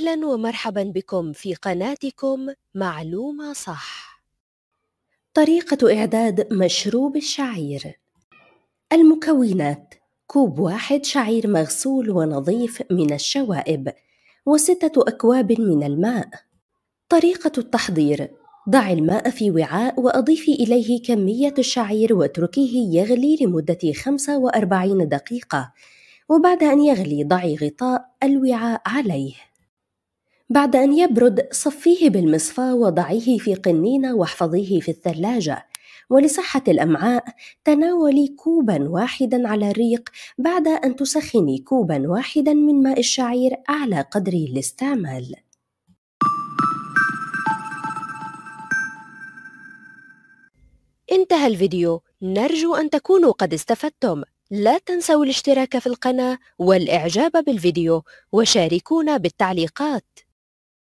أهلا ومرحبا بكم في قناتكم معلومة صح طريقة إعداد مشروب الشعير المكونات كوب واحد شعير مغسول ونظيف من الشوائب وستة أكواب من الماء طريقة التحضير ضع الماء في وعاء وأضيف إليه كمية الشعير واتركيه يغلي لمدة 45 دقيقة وبعد أن يغلي ضعي غطاء الوعاء عليه بعد أن يبرد صفيه بالمصفاة وضعيه في قنينة واحفظيه في الثلاجة ولصحة الأمعاء تناولي كوبا واحدا على الريق بعد أن تسخني كوبا واحدا من ماء الشعير على قدر الاستعمال انتهى الفيديو نرجو أن تكونوا قد استفدتم لا تنسوا الاشتراك في القناة والإعجاب بالفيديو وشاركونا بالتعليقات